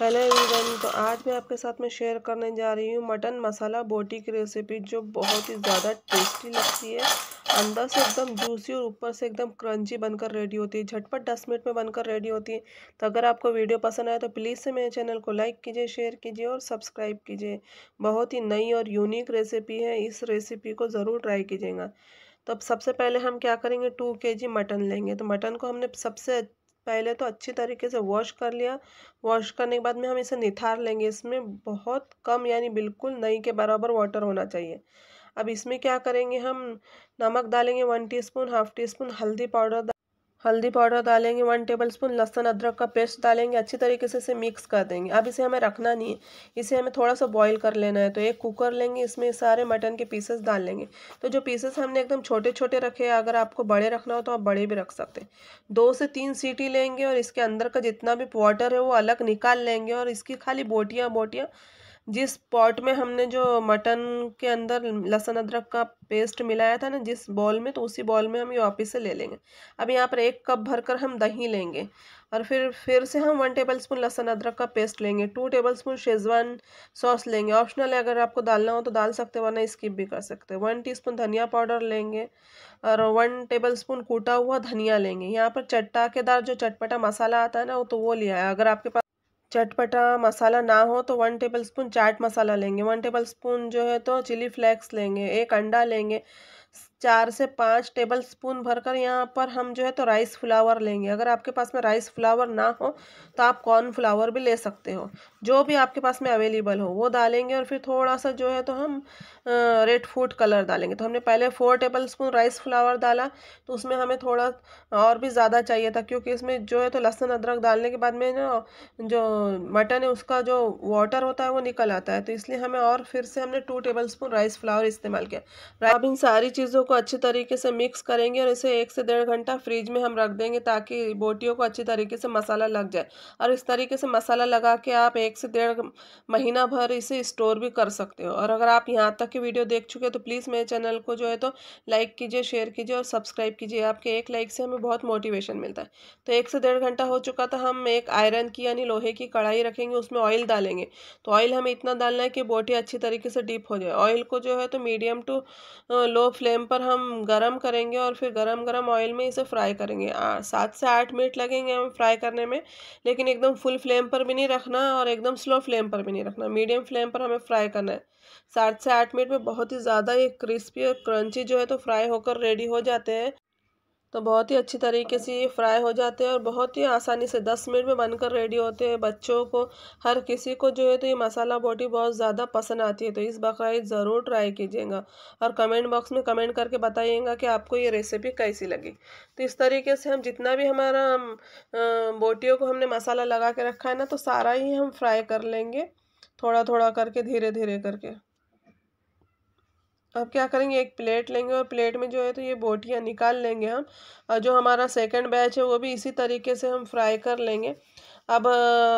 hello everyone तो आज मैं आपके साथ में शेयर करने जा रही हूँ मटन मसाला बोटी की रेसिपी जो बहुत ही ज़्यादा टेस्टी लगती है अंदर से एकदम जूसी और ऊपर से एकदम क्रंची बनकर रेडी होती है झटपट दस मिनट में बनकर रेडी होती है तो अगर आपको वीडियो पसंद आए तो प्लीज़ से मेरे चैनल को लाइक कीजिए शेयर कीजिए और सब्सक्राइब कीजिए बहुत ही नई और यूनिक रेसिपी है इस रेसिपी को ज़रूर ट्राई कीजिएगा तो अब सबसे पहले हम क्या करेंगे टू के मटन लेंगे तो मटन को हमने सबसे पहले तो अच्छी तरीके से वॉश कर लिया वॉश करने के बाद में हम इसे निथार लेंगे इसमें बहुत कम यानी बिल्कुल नई के बराबर वाटर होना चाहिए अब इसमें क्या करेंगे हम नमक डालेंगे one teaspoon half teaspoon हल्दी पाउडर हल्दी पाउडर डालेंगे वन टेबल स्पून लहसुन अदरक का पेस्ट डालेंगे अच्छी तरीके से इसे मिक्स कर देंगे अब इसे हमें रखना नहीं है इसे हमें थोड़ा सा बॉईल कर लेना है तो एक कुकर लेंगे इसमें सारे मटन के पीसेस डाल लेंगे तो जो पीसेस हमने एकदम छोटे छोटे रखे हैं अगर आपको बड़े रखना हो तो आप बड़े भी रख सकते हैं दो से तीन सीटी लेंगे और इसके अंदर का जितना भी वाटर है वो अलग निकाल लेंगे और इसकी खाली बोटियाँ बोटियाँ जिस पॉट में हमने जो मटन के अंदर लहसुन अदरक का पेस्ट मिलाया था ना जिस बॉल में तो उसी बॉल में हम ये वापिस से ले लेंगे अब यहाँ पर एक कप भरकर हम दही लेंगे और फिर फिर से हम वन टेबल स्पून लहसुन अदरक का पेस्ट लेंगे two tablespoon Schezwan sauce लेंगे ऑप्शनल है अगर आपको डालना हो तो डाल सकते वरना स्किप भी कर सकते हैं वन टी धनिया पाउडर लेंगे और वन टेबल स्पून कूटा हुआ धनिया लेंगे यहाँ पर चट्टाकेदार जो चटपटा मसाला आता है ना वो तो वो लिया है अगर आपके पास चटपटा मसाला ना हो तो वन टेबल स्पून चाट मसाला लेंगे वन टेबल स्पून जो है तो चिली फ्लेक्स लेंगे एक अंडा लेंगे चार से पाँच टेबल स्पून भरकर यहाँ पर हम जो है तो राइस फ्लावर लेंगे अगर आपके पास में राइस फ्लावर ना हो तो आप कॉर्न फ्लावर भी ले सकते हो जो भी आपके पास में अवेलेबल हो वो डालेंगे और फिर थोड़ा सा जो है तो हम रेड फूड कलर डालेंगे तो हमने पहले four tablespoon rice flour डाला तो उसमें हमें थोड़ा और भी ज़्यादा चाहिए था क्योंकि इसमें जो है तो लहसुन अदरक डालने के बाद में ना जो मटन है उसका जो वाटर होता है वो निकल आता है तो इसलिए हमें और फिर से हमने two tablespoon rice flour इस्तेमाल किया अब इन सारी चीज़ों को अच्छी तरीके से मिक्स करेंगे और इसे एक से डेढ़ घंटा फ्रिज में हम रख देंगे ताकि बोटियों को अच्छी तरीके से मसाला लग जाए और इस तरीके से मसाला लगा के आप एक से डेढ़ महीना भर इसे स्टोर भी कर सकते हो और अगर आप यहाँ तक की वीडियो देख चुके हैं तो प्लीज़ मेरे चैनल को जो है तो लाइक कीजिए शेयर कीजिए और सब्सक्राइब कीजिए आपके एक लाइक से हमें बहुत मोटिवेशन मिलता है तो एक से डेढ़ घंटा हो चुका था हम एक आयरन की यानी लोहे की कढ़ाई रखेंगे उसमें ऑयल डालेंगे तो ऑयल हमें इतना डालना है कि बोटी अच्छी तरीके से डीप हो जाए ऑयल को जो है तो मीडियम टू लो फ्लेम पर पर हम गरम करेंगे और फिर गरम गरम ऑयल में इसे फ्राई करेंगे सात से आठ मिनट लगेंगे हम फ्राई करने में लेकिन एकदम फुल फ्लेम पर भी नहीं रखना और एकदम स्लो फ्लेम पर भी नहीं रखना मीडियम फ्लेम पर हमें फ्राई करना है सात से आठ मिनट में बहुत ही ज़्यादा ये क्रिस्पी और क्रंची जो है तो फ्राई होकर रेडी हो जाते हैं तो बहुत ही अच्छी तरीके से ये फ्राई हो जाते हैं और बहुत ही आसानी से दस मिनट में बनकर रेडी होते हैं बच्चों को हर किसी को जो है तो ये मसाला बोटी बहुत ज़्यादा पसंद आती है तो इस बकरीद ज़रूर ट्राई कीजिएगा और कमेंट बॉक्स में कमेंट करके बताइएगा कि आपको ये रेसिपी कैसी लगी तो इस तरीके से हम जितना भी हमारा बोटियों को हमने मसाला लगा के रखा है ना तो सारा ही हम फ्राई कर लेंगे थोड़ा थोड़ा करके धीरे धीरे करके अब क्या करेंगे एक प्लेट लेंगे और प्लेट में जो है तो ये बोटियाँ निकाल लेंगे हम और जो हमारा सेकंड बैच है वो भी इसी तरीके से हम फ्राई कर लेंगे अब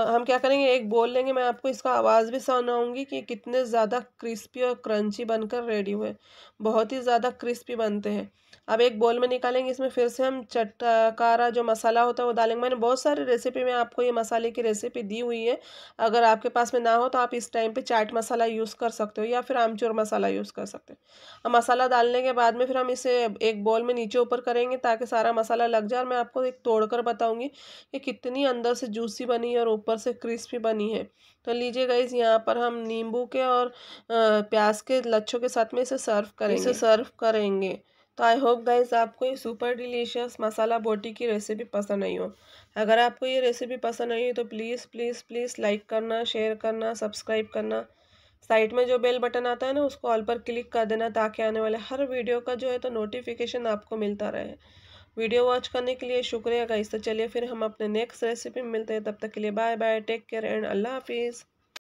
हम क्या करेंगे एक बोल लेंगे मैं आपको इसका आवाज़ भी सुनाऊंगी कि कितने ज़्यादा क्रिस्पी और क्रंची बनकर रेडी हुए बहुत ही ज़्यादा क्रिस्पी बनते हैं अब एक बोल में निकालेंगे इसमें फिर से हम चटकारा जो मसाला होता है वो डालेंगे मैंने बहुत सारी रेसिपी में आपको ये मसाले की रेसिपी दी हुई है अगर आपके पास में ना हो तो आप इस टाइम पे चाट मसाला यूज़ कर सकते हो या फिर आमचूर मसाला यूज़ कर सकते हो अब मसाला डालने के बाद में फिर हम इसे एक बॉल में नीचे ऊपर करेंगे ताकि सारा मसाला लग जाए और मैं आपको एक तोड़ कर बताऊँगी कि कितनी अंदर से जूस जूसी बनी है और ऊपर से क्रिस्पी बनी है तो लीजिए गाइज यहाँ पर हम नींबू के और प्याज के लच्छों के साथ में इसे सर्व करें इसे सर्व करेंगे तो आई होप गाइज आपको ये सुपर डिलीशियस मसाला बोटी की रेसिपी पसंद आई हो अगर आपको ये रेसिपी पसंद आई हो तो प्लीज़ प्लीज़ प्लीज़ लाइक करना शेयर करना सब्सक्राइब करना साइड में जो बेल बटन आता है ना उसको ऑल पर क्लिक कर देना ताकि आने वाले हर वीडियो का जो है तो नोटिफिकेशन आपको मिलता रहे वीडियो वॉच करने के लिए शुक्रिया गाइस तो चलिए फिर हम अपने नेक्स्ट रेसिपी में मिलते हैं तब तक के लिए bye bye take care and अल्लाह हाफिज़